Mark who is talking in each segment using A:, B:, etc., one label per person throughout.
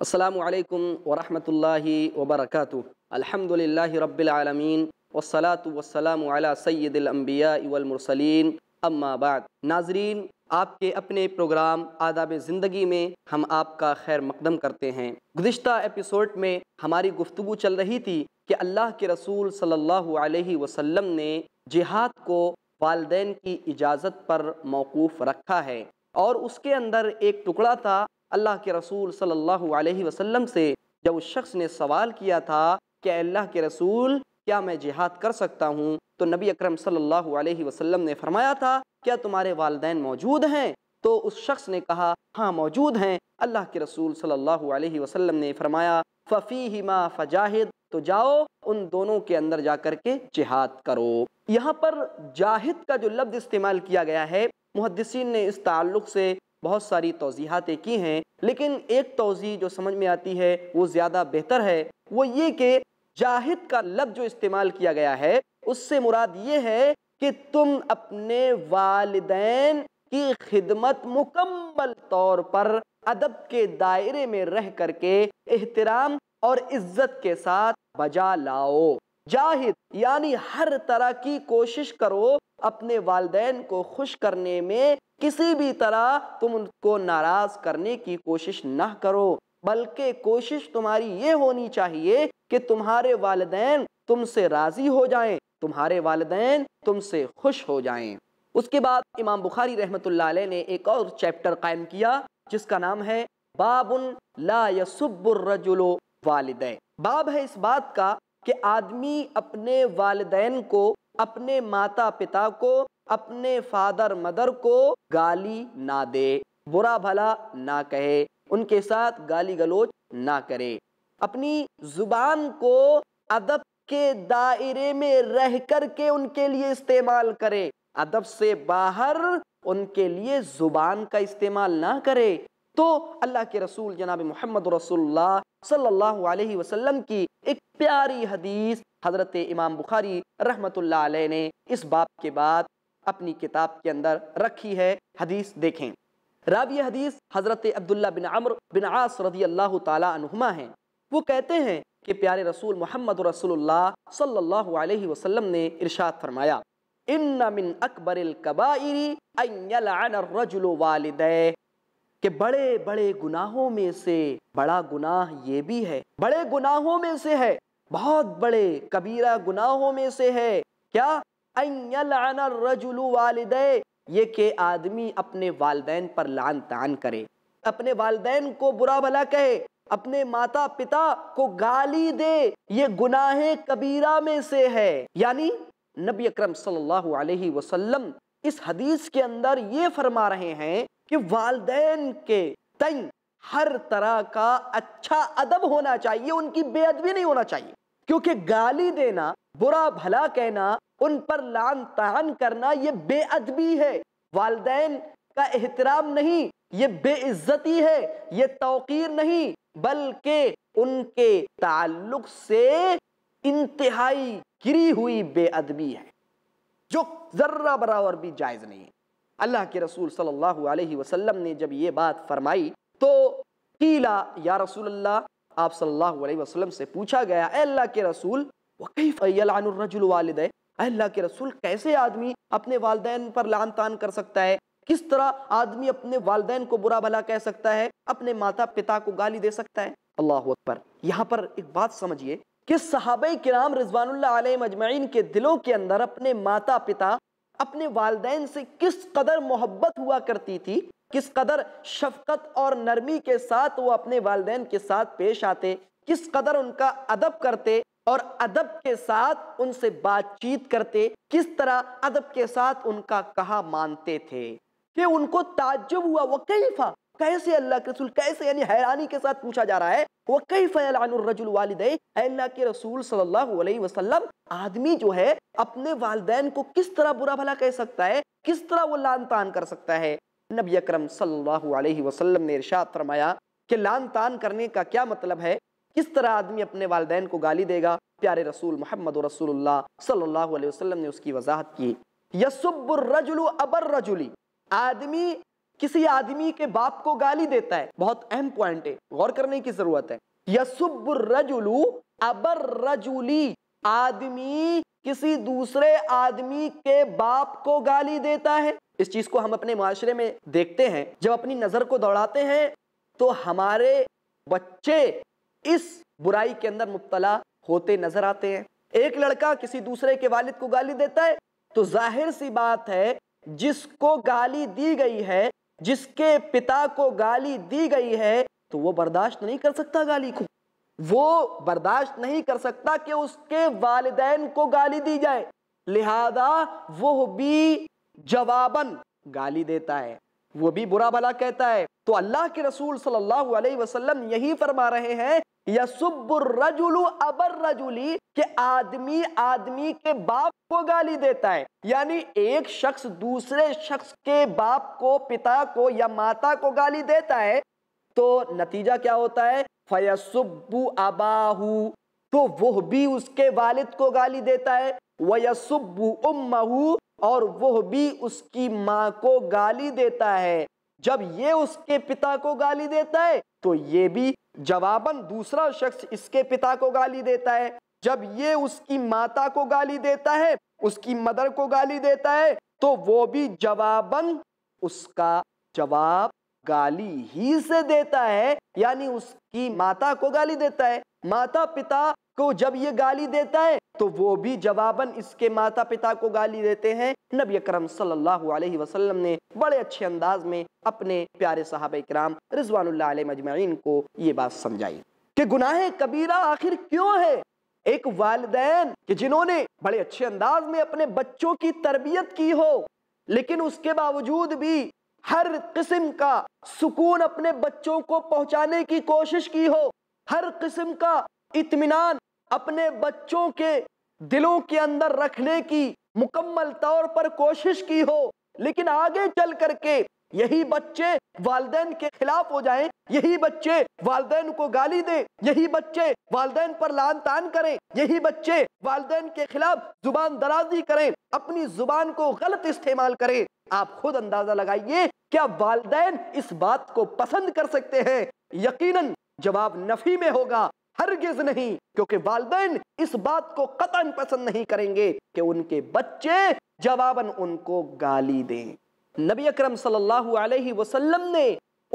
A: असलकम वरहमतुल्लि वबरक अलहमदिल्ला रबालमीन वसलात वसलाम सैदिलम्बिया वलमरसलिन अम्माबाद नाजरीन आपके अपने प्रोग्राम आदाब ज़िंदगी में हम आपका खैर मकदम करते हैं गुज्त एपिसोड में हमारी गुफ्तु चल रही थी कि अल्लाह के रसूल सल्लल्लाहु अलैहि वसल्लम ने जिहाद को वालदेन की इजाज़त पर मौकूफ़ रखा है और उसके अंदर एक टुकड़ा था अल्लाह के रसूल सल्लल्लाहु अलैहि वसल्लम से जब उस शख्स ने सवाल किया था कि अल्लाह के रसूल क्या मैं जिहाद कर सकता हूँ तो नबी अकरम सल्लल्लाहु अलैहि वसल्लम ने फरमाया था क्या तुम्हारे वालदेन मौजूद हैं तो उस शख्स ने कहा हाँ मौजूद हैं अल्लाह के रसूल सल्लल्लाहु अलैहि वसल्लम ने फरमाया फ़फ़ी हिमा फ़जाहिद तो जाओ उन दोनों के अंदर जा कर के जिहाद करो यहाँ पर जाहिद का जो लफ्ज़ इस्तेमाल किया गया है मुहदसिन ने इस ताल्लुक़ से बहुत सारी तोजीहतें की हैं लेकिन एक तोज़ी जो समझ में आती है वो ज़्यादा बेहतर है वो ये कि जाहिद का लब जो इस्तेमाल किया गया है उससे मुराद ये है कि तुम अपने वालदेन की खिदमत मुकम्मल तौर पर अदब के दायरे में रह करके एहतराम और इज्जत के साथ बजा लाओ जाहिद यानी हर तरह की कोशिश करो अपने वालदेन को खुश करने में किसी भी तरह तुम उनको नाराज करने की कोशिश ना करो बल्कि कोशिश तुम्हारी ये होनी चाहिए कि तुम्हारे वालदेन तुमसे राजी हो जाएं तुम्हारे वालदेन तुमसे खुश हो जाएं उसके बाद इमाम बुखारी रहमत ने एक और चैप्टर कायम किया जिसका नाम है बाबुन ला यसुबुलरजुलो वालद बाब है इस बात का कि आदमी अपने वालदेन को अपने माता पिता को अपने फादर मदर को गाली ना दे बुरा भला ना कहे उनके साथ गाली गलोच ना करे अपनी जुबान को अदब के दायरे में रह कर के उनके लिए इस्तेमाल करे अदब से बाहर उनके लिए जुबान का इस्तेमाल ना करे तो अल्लाह के रसूल जनाब मोहम्मद रसुल्ला सल्लल्लाहु अलैहि वसल्लम की एक प्यारी हदीस हज़रत इमाम बुखारी रहमतुल्लाह अलैह ने इस बाप के बाद अपनी किताब के अंदर रखी है हदीस देखें रावी हदीस हज़रत अब्दुल्ला बिन अमर बिन आस रजी अल्लाह तुमा हैं वो कहते हैं कि प्यारे रसूल मोहम्मद रसोल्ला सल्लल्लाहु अलैहि वसल्लम ने इरशाद फरमाया इन मिन अकबर कबाइरी वालद कि बड़े बड़े गुनाहों में से बड़ा गुनाह ये भी है बड़े गुनाहों में से है बहुत बड़े कबीरा गुनाहों में से है क्या रजुलू वालदे ये के आदमी अपने वालदेन पर लान तान करे अपने वालदेन को बुरा भला कहे अपने माता पिता को गाली दे ये गुनाह कबीरा में से है यानी नबी अक्रम सलम इस हदीस के अंदर ये फरमा रहे हैं कि वालदेन के तय हर तरह का अच्छा अदब होना चाहिए उनकी बेअदबी नहीं होना चाहिए क्योंकि गाली देना बुरा भला कहना उन पर लान तहन करना ये बेअदबी है वालदेन का एहतराम नहीं ये बेइज्जती है ये तोकीर नहीं बल्कि उनके ताल्लुक से इंतहाई गिरी हुई बेअदबी है जो ज़र्रा बराबर भी जायज़ नहीं है अल्लाह के रसूल सल्लल्लाहु अलैहि वसल्लम ने जब ये बात फरमाई तो कीला या रसूल अल्लाह आप सल्लल्लाहु अलैहि वसल्लम से पूछा गया अल्लाह के रसूल वकीफ़ वालद अल्लाह के रसूल कैसे आदमी अपने वालदेन पर लान तान कर सकता है किस तरह आदमी अपने वालदेन को बुरा भला कह सकता है अपने माता पिता को गाली दे सकता है अल्लाह अकबर यहाँ पर एक बात समझिए कि सहाब कराम रिजवान मजमैन के दिलों के अंदर अपने माता पिता अपने वालदेन से किस कदर मोहब्बत हुआ करती थी किस कदर शफकत और नरमी के साथ वो अपने वालदेन के साथ पेश आते किस कदर उनका अदब करते और अदब के साथ उनसे बातचीत करते किस तरह अदब के साथ उनका कहा मानते थे कि उनको ताज्जुब हुआ वह कैफा कैसे अल्लाह के रसूल कैसे यानी हैरानी के साथ पूछा जा रहा है वह कई फ़ैलानरजुल वालद अल्लाह के रसूल सल्लल्लाहु अलैहि वसल्लम आदमी जो है अपने वालदेन को किस तरह बुरा भला कह सकता है किस तरह वो लान तान कर सकता है नबी अकरम सल्लल्लाहु अलैहि वसल्लम ने इरशाद फरमाया कि लान तान करने का क्या मतलब है किस तरह आदमी अपने वालदेन को गाली देगा प्यारे रसूल मोहम्मद रसूलुल्लाह सल्लल्लाहु अलैहि ने उसकी वजाहत की यसुबरजुलू अबर रजुली आदमी किसी आदमी के बाप को गाली देता है बहुत अहम पॉइंट है गौर करने की जरूरत है यसुबरजुलू अबर रजुली आदमी किसी दूसरे आदमी के बाप को गाली देता है इस चीज को हम अपने माशरे में देखते हैं जब अपनी नजर को दौड़ाते हैं तो हमारे बच्चे इस बुराई के अंदर मुबतला होते नजर आते हैं एक लड़का किसी दूसरे के वालिद को गाली देता है तो जाहिर सी बात है जिसको गाली दी गई है जिसके पिता को गाली दी गई है तो वो बर्दाश्त नहीं कर सकता गाली को वो बर्दाश्त नहीं कर सकता कि उसके वालदेन को गाली दी जाए लिहाजा वो भी जवाबन गाली देता है वो भी बुरा भला कहता है तो अल्लाह के रसूल सल्लल्लाहु अलैहि वसल्लम यही फरमा रहे हैं कि आदमी आदमी के बाप को गाली देता है यानी एक शख्स दूसरे शख्स के बाप को पिता को या माता को गाली देता है तो नतीजा क्या होता है फयसुब्बू अबाहू तो वह भी उसके वालिद को गाली देता है वयसुब्बू उम्महू और वह भी उसकी माँ को गाली देता है जब ये उसके पिता को गाली देता है तो ये भी जवाबन दूसरा शख्स इसके पिता को गाली देता है जब ये उसकी माता को गाली देता है उसकी मदर को गाली देता है तो वो भी जवाबन उसका जवाब गाली ही से देता है यानी उसकी माता को गाली देता है माता पिता को जब ये गाली देता है तो वो भी जवाबन इसके माता पिता को गाली देते हैं नबी अकरम सल्लल्लाहु अलैहि वसल्लम ने बड़े अच्छे अंदाज में अपने प्यारे साहब कराम रिजवानुल्लाह को ये बात समझाई कि गुनाह कबीरा आखिर क्यों है एक वालदेन कि जिन्होंने बड़े अच्छे अंदाज में अपने बच्चों की तरबियत की हो लेकिन उसके बावजूद भी हर किस्म का सुकून अपने बच्चों को पहुंचाने की कोशिश की हो हर किस्म का इत्मीनान अपने बच्चों के दिलों के अंदर रखने की मुकम्मल तौर पर कोशिश की हो लेकिन आगे चल करके यही बच्चे वालदेन के खिलाफ हो जाएं, यही बच्चे वालदेन को गाली दें, यही बच्चे वालदेन पर लान तान करें यही बच्चे वालदेन के खिलाफ जुबान दराजी करें अपनी जुबान को गलत इस्तेमाल करें आप खुद अंदाजा लगाइए क्या वालदेन इस बात को पसंद कर सकते हैं यकीनन जवाब नफी में होगा हरगिज नहीं क्योंकि वालदेन इस बात को कतन पसंद नहीं करेंगे कि उनके बच्चे जवाबन उनको गाली दें नबी अकरम सल्लल्लाहु अलैहि वसल्लम ने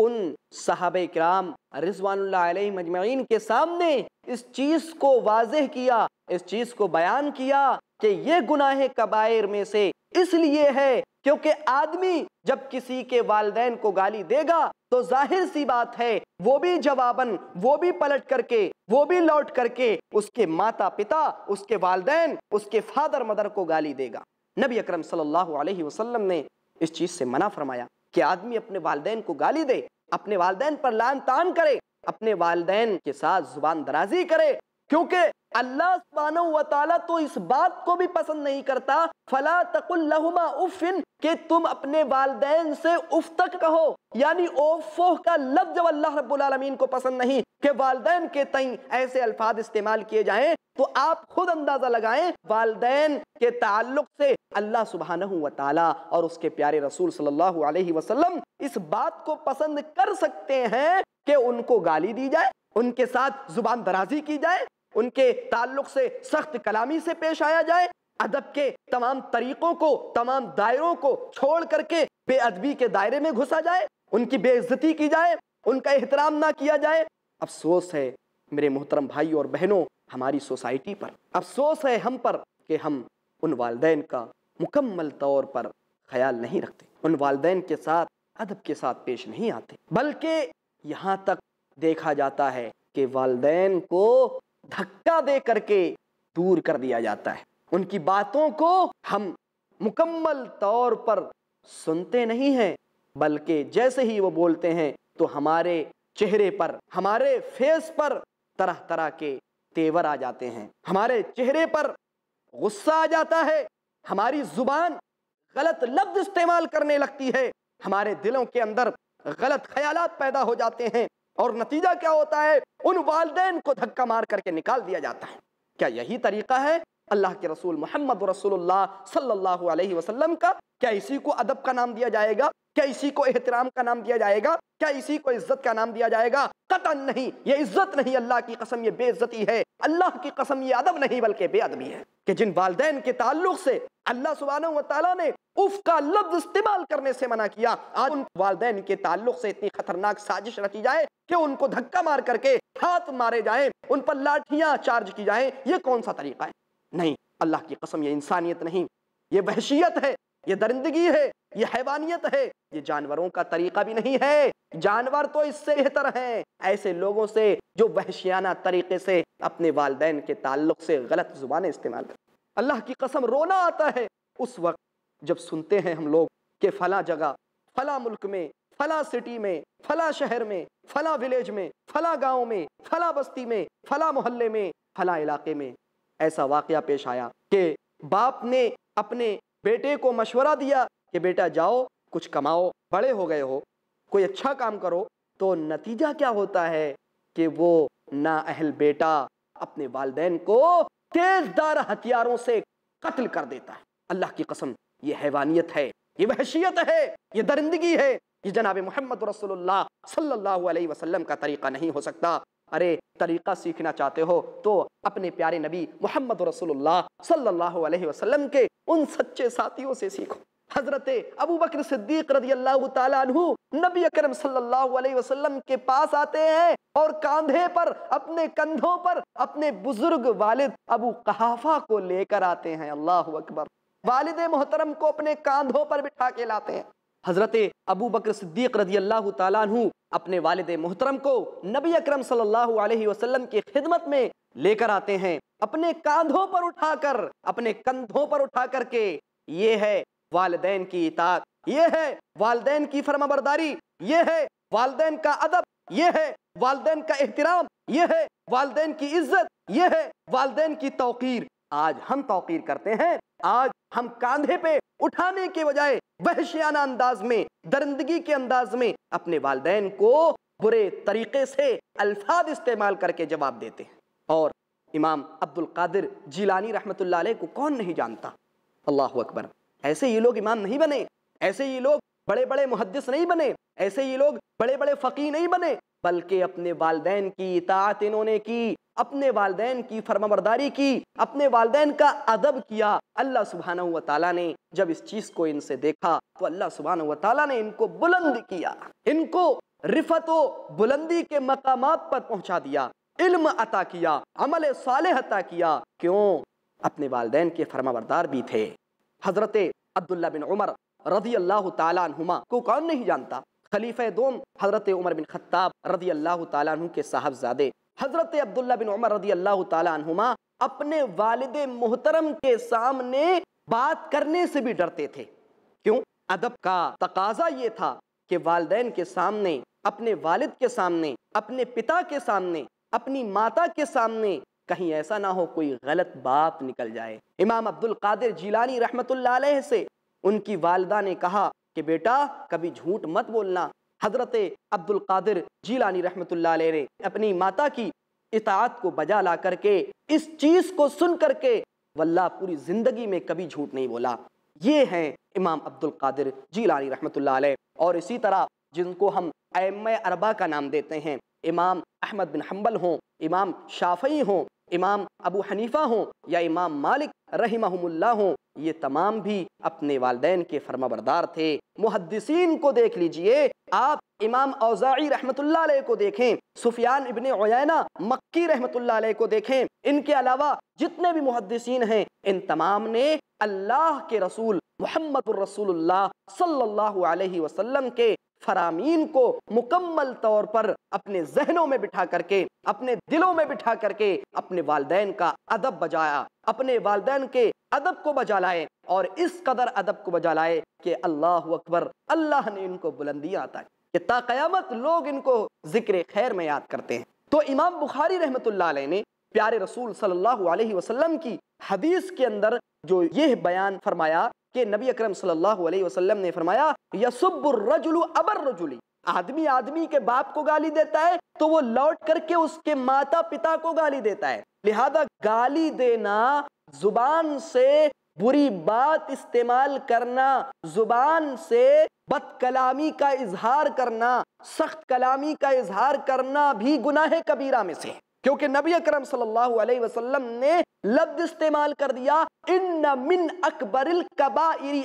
A: उन साहब कराम रिजवान मजमैन के सामने इस चीज़ को वाजह किया इस चीज़ को बयान किया कि ये गुनाह कबायर में से इसलिए है क्योंकि आदमी जब किसी के वालदेन को गाली देगा तो जाहिर सी बात है वो भी जवाबन वो भी पलट करके वो भी लौट करके उसके माता पिता उसके वालदेन उसके फादर मदर को गाली देगा नबी अकरम सल्लल्लाहु अलैहि वसल्लम ने इस चीज़ से मना फरमाया कि आदमी अपने वालदेन को गाली दे अपने वालदेन पर लान तान करे अपने वालदेन के साथ जुबान दराजी करे क्योंकि अल्लाह ताला तो इस बात को भी पसंद नहीं करता फला तकुल्लहुमा उफिन के तुम अपने वालदेन से उफ तक कहो यानी ओफोह का लफ्ज जब अल्लाह रबालमीन को पसंद नहीं के वालदेन के तई ऐसे अल्फाज इस्तेमाल किए जाएं तो आप खुद अंदाजा लगाएं वालदेन के ताल्लुक से अल्लाह सुबहान तला और उसके प्यारे रसूल सल्लल्लाहु अलैहि वसल्लम इस बात को पसंद कर सकते हैं कि उनको गाली दी जाए उनके साथ जुबान दराजी की जाए उनके ताल्लुक से सख्त कलामी से पेश आया जाए अदब के तमाम तरीक़ों को तमाम दायरों को छोड़ करके बेअदबी के दायरे में घुसा जाए उनकी बेइज्जती की जाए उनका एहतराम ना किया जाए अफसोस है मेरे मोहतरम भाई और बहनों हमारी सोसाइटी पर अफसोस है हम पर कि हम उन वालदेन का मुकम्मल तौर पर ख्याल नहीं रखते उन वालदेन के साथ अदब के साथ पेश नहीं आते बल्कि यहाँ तक देखा जाता है कि वालदेन को धक्का दे करके दूर कर दिया जाता है उनकी बातों को हम मुकम्मल तौर पर सुनते नहीं हैं बल्कि जैसे ही वो बोलते हैं तो हमारे चेहरे पर हमारे फेस पर तरह तरह के तेवर आ जाते हैं हमारे चेहरे पर गुस्सा आ जाता है हमारी जुबान गलत लफ्ज इस्तेमाल करने लगती है हमारे दिलों के अंदर गलत ख्याल पैदा हो जाते हैं और नतीजा क्या होता है उन वाले को धक्का मार करके निकाल दिया जाता है क्या यही तरीका है अल्लाह के रसूल मोहम्मद रसूल सल्लाम का क्या इसी को अदब का नाम दिया जाएगा क्या इसी को एहतराम का नाम दिया जाएगा क्या इसी को इज्जत का नाम दिया जाएगा कतन नहीं ये इज्जत नहीं अल्लाह की कसम ये बेइज्जती है अल्लाह की कसम ये अदब नहीं बल्कि बेअदबी है कि जिन वालदेन के ताल्लुक से अल्लाह सुबहाना ने उफ का लफ्ज इस्तेमाल करने से मना किया आज उन वालदेन के ताल्लुक से इतनी खतरनाक साजिश रची जाए कि उनको धक्का मार करके हाथ मारे जाए उन पर लाठियां चार्ज की जाए ये कौन सा तरीका है नहीं अल्लाह की कसम ये इंसानियत नहीं ये वहशियत है ये दरिंदगी है ये हैवानियत है ये जानवरों का तरीका भी नहीं है जानवर तो इससे बेहतर हैं ऐसे लोगों से जो वहशियाना तरीके से अपने वालदेन के ताल्लुक से गलत जुबान इस्तेमाल कर अल्लाह की कसम रोना आता है उस वक्त जब सुनते हैं हम लोग कि फला जगह फला मुल्क में फला सिटी में फला शहर में फला विलेज में फला गांव में फला बस्ती में फला मोहल्ले में फला इलाके में ऐसा वाकया पेश आया कि बाप ने अपने बेटे को मशवरा दिया कि बेटा जाओ कुछ कमाओ बड़े हो गए हो कोई अच्छा काम करो तो नतीजा क्या होता है कि वो अहल बेटा अपने वालदेन को तेजदार हथियारों से कत्ल कर देता है अल्लाह की कसम ये हैवानियत है ये वहशियत है ये दरिंदगी है ये जनाब मोहम्मद रसोल्ला सल्लल्लाहु अलैहि वसल्लम का तरीका नहीं हो सकता अरे तरीका सीखना चाहते हो तो अपने प्यारे नबी मोहम्मद रसोल्ला सल्लल्लाहु अलैहि वसल्लम के उन सच्चे साथियों से सीखो हजरत अबू बकर सिद्दीक रजी अल्लाह तु नबी अकरम सल्लल्लाहु अलैहि वसल्लम के पास आते हैं और कांधे पर अपने कंधों पर अपने बुजुर्ग वालिद अबू कहाफा को लेकर आते हैं अल्लाह अकबर वालिद मोहतरम को अपने कांधों पर बिठा के लाते हैं हजरत अबू बकर सिद्दीक रजी अल्लाह तु अपने वालिद मोहतरम को नबी अकरम सल्लल्लाहु अलैहि वसल्लम की खिदमत में लेकर आते हैं अपने कांधों पर उठाकर अपने कंधों पर उठा करके ये है वाले की इतात ये है वालदेन की फर्माबरदारी ये है वालदेन का अदब ये है वालदेन का एहतराम ये है वालदेन की इज्जत ये है वाले की तोकीर आज हम तोकीर करते हैं आज हम कंधे पे उठाने के बजाय बहशियाना अंदाज में दरंदगी के अंदाज में अपने वालदेन को बुरे तरीके से अल्फाज इस्तेमाल करके जवाब देते हैं और इमाम अब्दुल कादिर जीलानी रहमतुल्लाह को कौन नहीं जानता अल्लाह अकबर ऐसे ये लोग इमाम नहीं बने ऐसे ये लोग बड़े बड़े मुहदस नहीं बने ऐसे ये लोग बड़े बड़े फ़कीर नहीं बने बल्कि अपने वालदे की इतात इन्होंने की अपने वाले की फर्माबरदारी की अपने वालदेन का अदब किया अल्लाह सुबहाना तला ने जब इस चीज़ को इनसे देखा तो अल्लाह सुबहाना तला ने इनको बुलंद किया इनको रिफत बुलंदी के मकाम पर पहुंचा दिया इल्म अता किया अमल साल अता किया क्यों अपने वालदे के फर्मावरदार भी थे हज़रत अब्दुल्ला बिन उमर रदी अल्लाह तुमा को कौन नहीं जानता खलीफे दोम हज़रत उमर बिन खत्ताब रदी अल्लाह तु के साहबजादे हज़रत अब्दुल्ला बिन उमर रदी अल्लाह तुमा अपने वालद मोहतरम के सामने बात करने से भी डरते थे क्यों अदब का तकाजा ये था कि वालदेन के सामने अपने वालिद के सामने अपने पिता के सामने अपनी माता के सामने कहीं ऐसा ना हो कोई गलत बात निकल जाए इमाम अब्दुल कादिर जिलानी रहमतुल्लाह से उनकी वालदा ने कहा कि बेटा कभी झूठ मत बोलना हजरत अब्दुल कादिर जिलानी रहमतुल्लाह ने अपनी माता की इतात को बजा ला करके इस चीज़ को सुन करके वल्ला पूरी ज़िंदगी में कभी झूठ नहीं बोला ये हैं इमाम अब्दुल कादिर जिलानी रहमतुल्लाह और इसी तरह जिनको हम एम अरबा का नाम देते हैं इमाम अहमद बिन हम्बल हों इमाम शाफई हों इमाम अबू हनीफा हों या इमाम मालिक रहमहुल्ला हों ये तमाम भी अपने वाले के फर्माबरदार थे मुहदसिन को देख लीजिए आप इमाम औजाई रहमत को देखें सुफियान इबन ओयना मक्की रहमत को देखें इनके अलावा जितने भी मुहदसिन हैं इन तमाम ने अल्लाह के रसूल मोहम्मद सल्लाम के फरामीन को मुकम्मल तौर पर अपने जहनों में बिठा करके अपने दिलों में बिठा करके अपने वालदेन का अदब बजाया अपने वालदेन के अदब को बजा लाए और इस कदर अदब को बजा लाए कि अल्लाह अकबर अल्लाह ने इनको बुलंदियाँ है कि ताकयामत लोग इनको जिक्र खैर में याद करते हैं तो इमाम बुखारी रहमत ने प्यारे रसूल सल्लल्लाहु अलैहि वसल्लम की हदीस के अंदर जो यह बयान फरमाया कि नबी अकरम सल्लल्लाहु अलैहि वसल्लम ने फरमाया यसुब्बुर्रजुलु अबर रजुली आदमी आदमी के बाप को गाली देता है तो वो लौट करके उसके माता पिता को गाली देता है लिहाजा गाली देना जुबान से बुरी बात इस्तेमाल करना जुबान से बद कलामी का इजहार करना सख्त कलामी का इजहार करना भी गुनाह कबीरा में से क्योंकि नबी अकरम सल्लल्लाहु अलैहि वसल्लम ने लफ्ज इस्तेमाल कर दिया इन मिन अकबर कबाइल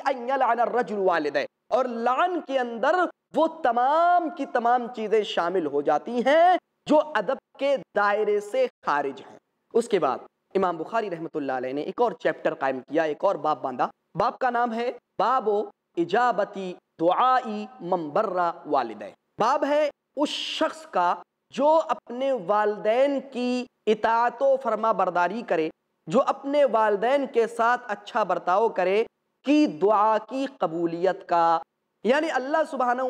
A: वालदे और लान के अंदर वो तमाम की तमाम चीजें शामिल हो जाती हैं जो अदब के दायरे से खारिज हैं उसके बाद इमाम बुखारी रहमत ने एक और चैप्टर कायम किया एक और बाप बांधा बाप का नाम है बाबो इजाबती दुआई मम्बर्रा वालदे बाब है उस शख्स का जो अपने वालदेन की इतातो फरमा बरदारी करे जो अपने वालदेन के साथ अच्छा बर्ताव करे की दुआ की कबूलियत का यानी अल्लाह सुबहाना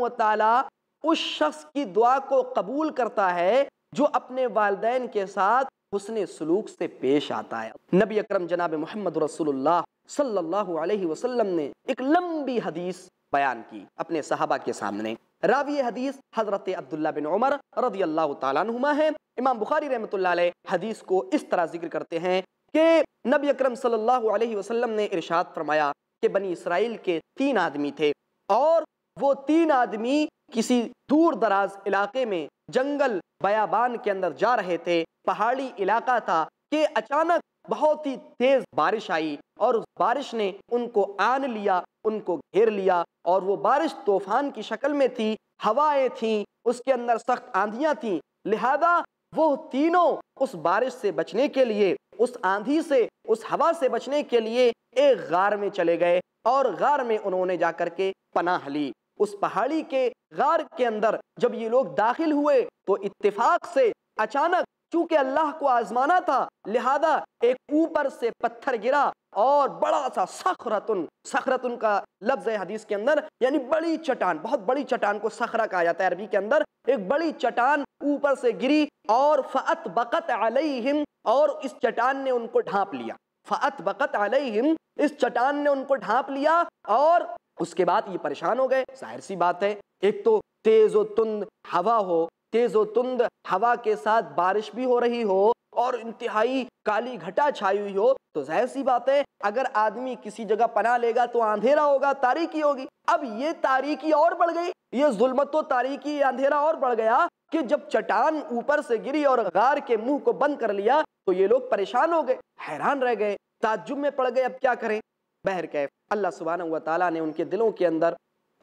A: उस शख्स की दुआ को कबूल करता है जो अपने वालदेन के साथ हुसन सलूक से पेश आता है नबी अकरम जनाब मोहम्मद रसोल्ला वसल्लम ने एक लंबी हदीस बयान की अपने सहाबा के सामने रावी हदीस हजरत अब्दुल्ला बिन उमर रदी अल्लाह तुमा है इमाम बुखारी रहमत हदीस को इस तरह जिक्र करते हैं कि नबी अकरम सल्लल्लाहु अलैहि वसल्लम ने इरशाद फरमाया कि बनी इसराइल के तीन आदमी थे और वो तीन आदमी किसी दूर दराज इलाके में जंगल बयाबान के अंदर जा रहे थे पहाड़ी इलाका था कि अचानक बहुत ही तेज बारिश आई और उस बारिश ने उनको आन लिया उनको घेर लिया और वो बारिश तूफान की शक्ल में थी हवाएं थीं उसके अंदर सख्त आंधियां थीं लिहाजा वो तीनों उस बारिश से बचने के लिए उस आंधी से उस हवा से बचने के लिए एक गार में चले गए और गार में उन्होंने जाकर के पनाह ली उस पहाड़ी के गार के अंदर जब ये लोग दाखिल हुए तो इत्तेफाक से अचानक चूंकि अल्लाह को आजमाना था लिहाजा एक ऊपर से पत्थर गिरा और बड़ा सा सखरतुन सखरतुन का लफ्ज है हदीस के अंदर यानी बड़ी चटान बहुत बड़ी चटान को सखरा कहा जाता है अरबी के अंदर एक बड़ी चटान ऊपर से गिरी और फ़त बकत अलहिम और इस चटान ने उनको ढांप लिया फ़त बकत अलहिम इस चटान ने उनको ढांप लिया और उसके बाद ये परेशान हो गए जाहिर सी बात है एक तो तेज व तुंद हवा हो तेजो तुंद हवा के साथ बारिश भी हो रही हो और इंतहाई काली घटा छाई हुई हो तो जहर सी बात है अगर आदमी किसी जगह पना लेगा तो अंधेरा होगा तारीकी होगी अब ये तारीकी और बढ़ गई ये जुलमतो तारीकी अंधेरा और बढ़ गया कि जब चट्टान ऊपर से गिरी और गार के मुंह को बंद कर लिया तो ये लोग परेशान हो गए हैरान रह गए ताजुब में पड़ गए अब क्या करें बहर कैफ अल्लाह सुबहाना हुआ ने उनके दिलों के अंदर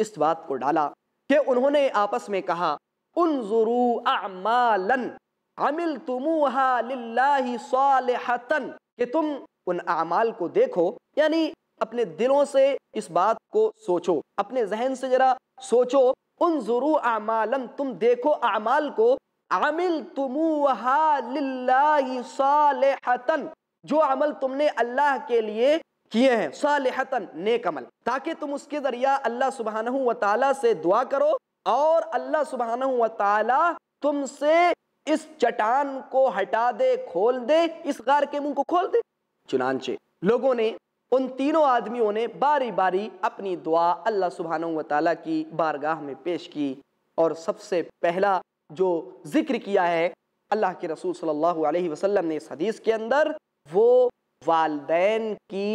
A: इस बात को डाला कि उन्होंने आपस में कहा कि तुम उन अमाल को देखो यानी अपने दिलों से इस बात को सोचो अपने जहन से जरा सोचो उन जुरू आमालन तुम देखो अमाल को अमिल तुमुहातन जो अमल तुमने अल्लाह के लिए किए हैं सालहतन नेकमल ताकि तुम उसके जरिया अल्लाह सुबहान से दुआ करो और अल्लाह सुबहाना हुआ तुमसे इस चटान को हटा दे खोल दे इस गार के मुंह को खोल दे चुनाचे लोगों ने उन तीनों आदमियों ने बारी बारी अपनी दुआ अल्लाह सुबहाना हुआ की बारगाह में पेश की और सबसे पहला जो जिक्र किया है अल्लाह के रसूल सल्लल्लाहु अलैहि वसल्लम ने इस हदीस के अंदर वो वालदेन की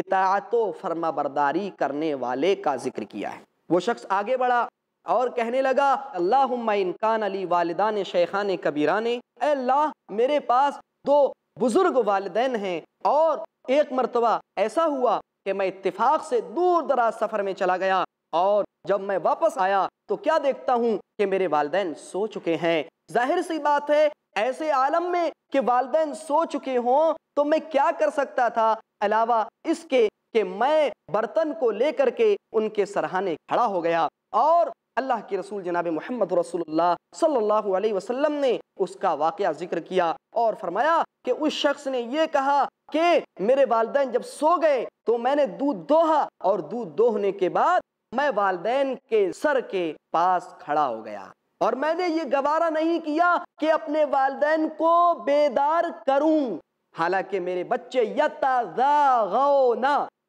A: इतात फर्मा बरदारी करने वाले का जिक्र किया है वो शख्स आगे बढ़ा और कहने लगा अल्लाह इनकान अली वालदान शेखान कबीरान अल्लाह मेरे पास दो बुज़ुर्ग वालदेन हैं और एक मरतबा ऐसा हुआ कि मैं इतफाक से दूर दराज सफ़र में चला गया और जब मैं वापस आया तो क्या देखता हूँ कि मेरे वालदेन सो चुके हैं जाहिर सी बात है ऐसे आलम में कि वालदेन सो चुके हों तो मैं क्या कर सकता था अलावा इसके कि मैं बर्तन को लेकर के उनके सराहाने खड़ा हो गया और अल्लाह के रसूल जनाब मोहम्मद रसोल्ला सल्लल्लाहु अलैहि वसल्लम ने उसका वाक़ जिक्र किया और फरमाया कि उस शख्स ने यह कहा कि मेरे वालदे जब सो गए तो मैंने दूध दोहा और दूध दोहने के बाद मैं वाले के सर के पास खड़ा हो गया और मैंने ये गवारा नहीं किया कि अपने वाले को बेदार करूं हालांकि मेरे बच्चे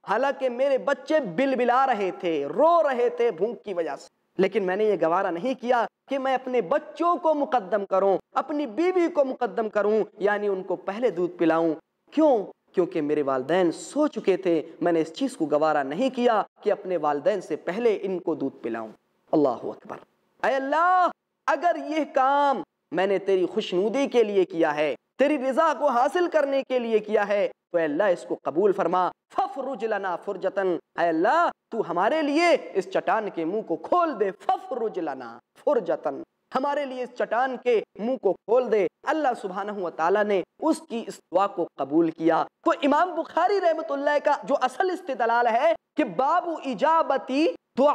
A: हालांकि मेरे बच्चे बिलबिला रहे थे रो रहे थे भूख की वजह से लेकिन मैंने ये गवारा नहीं किया कि मैं अपने बच्चों को मुकदम करूं अपनी बीवी को मुकदम करूं यानी उनको पहले दूध पिलाऊं क्यों क्योंकि मेरे वालदेन सो चुके थे मैंने इस चीज़ को गवारा नहीं किया कि अपने वालदेन से पहले इनको दूध पिलाऊं अल्लाह अकबर अल्लाह अगर यह काम मैंने तेरी खुशनुदी के लिए किया है तेरी रजा को हासिल करने के लिए किया है अल्लाह इसको कबूल फरमा फफरुजलना लना फुरजतन अल्लाह तू हमारे लिए इस चट्टान के मुंह को खोल दे फफरुजलना फुरजतन हमारे लिए इस चट्टान के मुंह को खोल दे अल्लाह सुबहाना तला ने उसकी इस दुआ को कबूल किया तो इमाम बुखारी रहमत का जो असल इस्तलाल है कि बाबू इजाबती दुआ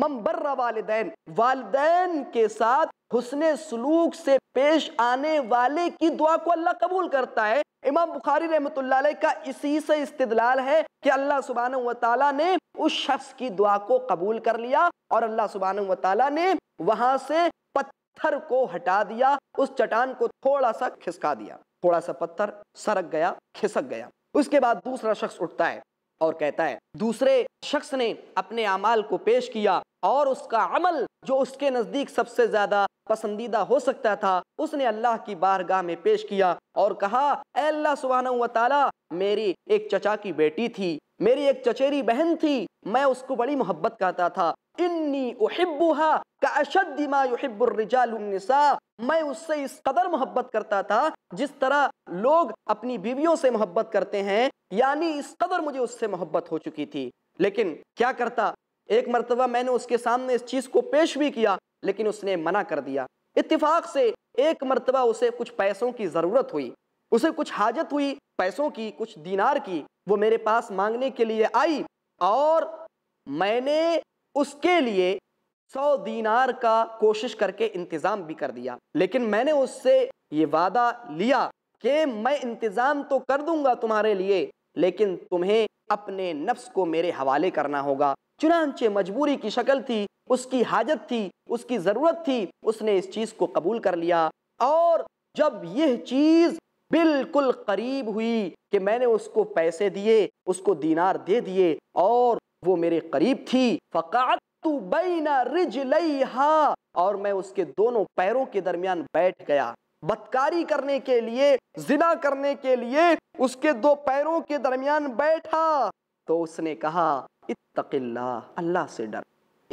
A: मम्बर्रा वालदेन वालदेन के साथ हुसन सलूक से पेश आने वाले की दुआ को अल्लाह कबूल करता है इमाम बुखारी रहमत का इसी से इस्तदलाल है कि अल्लाह सुबहान वाली ने उस शख्स की दुआ को कबूल कर लिया और अल्लाह सुबहान वाली ने वहां से पत्थर को हटा दिया उस चट्टान को थोड़ा सा खिसका दिया थोड़ा सा पत्थर सरक गया खिसक गया उसके बाद दूसरा शख्स उठता है और कहता है दूसरे शख्स ने अपने अमाल को पेश किया और उसका अमल जो उसके नज़दीक सबसे ज़्यादा पसंदीदा हो सकता था उसने अल्लाह की बारगाह में पेश किया और कहा अल्लाह सुबहाना मेरी एक चचा की बेटी थी मेरी एक चचेरी बहन थी मैं उसको बड़ी मोहब्बत करता था इन्नी उहिब्बुहा का अशदमा मैं उससे इस कदर मोहब्बत करता था जिस तरह लोग अपनी बीवियों से मोहब्बत करते हैं यानी इस कदर मुझे उससे मोहब्बत हो चुकी थी लेकिन क्या करता एक मरतबा मैंने उसके सामने इस चीज़ को पेश भी किया लेकिन उसने मना कर दिया इतफाक़ से एक मरतबा उसे कुछ पैसों की ज़रूरत हुई उसे कुछ हाजत हुई पैसों की कुछ दीनार की वो मेरे पास मांगने के लिए आई और मैंने उसके लिए सौ दीनार का कोशिश करके इंतज़ाम भी कर दिया लेकिन मैंने उससे ये वादा लिया कि मैं इंतज़ाम तो कर दूंगा तुम्हारे लिए लेकिन तुम्हें अपने नफ्स को मेरे हवाले करना होगा चुनानचे मजबूरी की शक्ल थी उसकी हाजत थी उसकी ज़रूरत थी उसने इस चीज़ को कबूल कर लिया और जब यह चीज़ बिल्कुल करीब हुई कि मैंने उसको पैसे दिए उसको दीनार दे दिए और वो मेरे करीब थी फ़कात तू बैना रिज और मैं उसके दोनों पैरों के दरमियान बैठ गया बदकारी करने के लिए जिना करने के लिए उसके दो पैरों के दरमियान बैठा तो उसने कहा इतकिल्ला अल्लाह से डर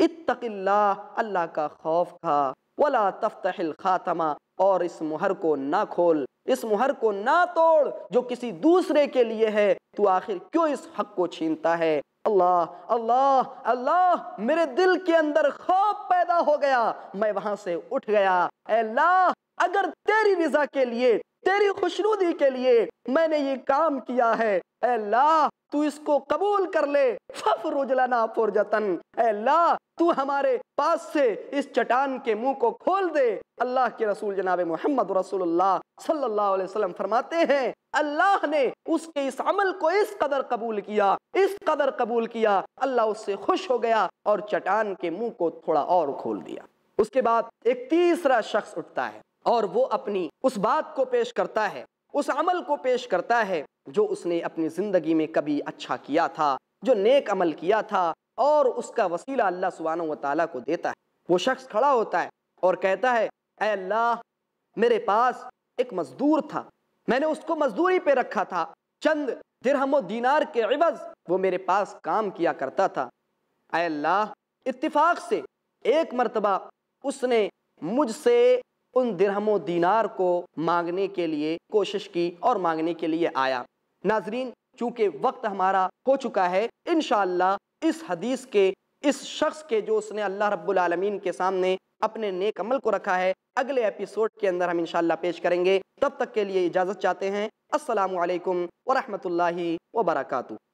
A: इतकिल्ला अल्लाह का खौफ था वला तफ्तहिल खातमा और इस मुहर को ना खोल इस मुहर को ना तोड़ जो किसी दूसरे के लिए है तू आखिर क्यों इस हक को छीनता है अल्लाह अल्लाह अल्लाह मेरे दिल के अंदर खौफ पैदा हो गया मैं वहां से उठ गया अल्लाह अगर तेरी रजा के लिए तेरी खुशनुदी के लिए मैंने ये काम किया है अल्लाह तू इसको कबूल कर ले अल्लाह तू हमारे पास से इस चट्टान के मुंह को खोल दे अल्लाह के रसूल जनाब मोहम्मद रसूलुल्लाह सल्लल्लाहु अलैहि वसल्लम फरमाते हैं अल्लाह ने उसके इस अमल को इस कदर कबूल किया इस कदर कबूल किया अल्लाह उससे खुश हो गया और चट्टान के मुंह को थोड़ा और खोल दिया उसके बाद एक तीसरा शख्स उठता है और वो अपनी उस बात को पेश करता है उस अमल को पेश करता है जो उसने अपनी ज़िंदगी में कभी अच्छा किया था जो नेक अमल किया था और उसका वसीला अल्लाह सुबहान व को देता है वो शख्स खड़ा होता है और कहता है अल्लाह मेरे पास एक मज़दूर था मैंने उसको मजदूरी पे रखा था चंद दिरहम दीनार के अवज वो मेरे पास काम किया करता था अल्लाह इत्तिफाक से एक मरतबा उसने मुझसे उन दिरहमो दीनार को मांगने के लिए कोशिश की और मांगने के लिए आया नाजरीन चूँकि वक्त हमारा हो चुका है इन इस हदीस के इस शख्स के जो उसने अल्लाह रब्बुलमीन के सामने अपने नेक अमल को रखा है अगले एपिसोड के अंदर हम इनशाला पेश करेंगे तब तक के लिए इजाज़त चाहते हैं असलकम वरहमल वर्का